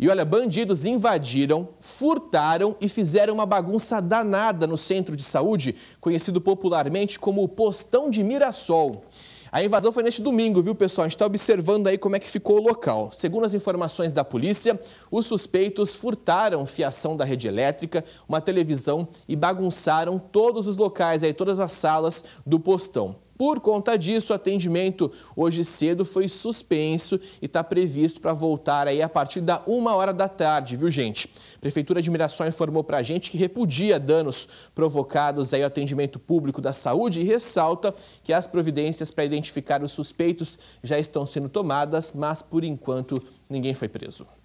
E olha, bandidos invadiram, furtaram e fizeram uma bagunça danada no centro de saúde, conhecido popularmente como o Postão de Mirassol. A invasão foi neste domingo, viu, pessoal? A gente está observando aí como é que ficou o local. Segundo as informações da polícia, os suspeitos furtaram fiação da rede elétrica, uma televisão e bagunçaram todos os locais aí, todas as salas do postão. Por conta disso, o atendimento hoje cedo foi suspenso e está previsto para voltar aí a partir da uma hora da tarde, viu gente? A Prefeitura de Mirassol informou para a gente que repudia danos provocados aí ao atendimento público da saúde e ressalta que as providências para identificar os suspeitos já estão sendo tomadas, mas por enquanto ninguém foi preso.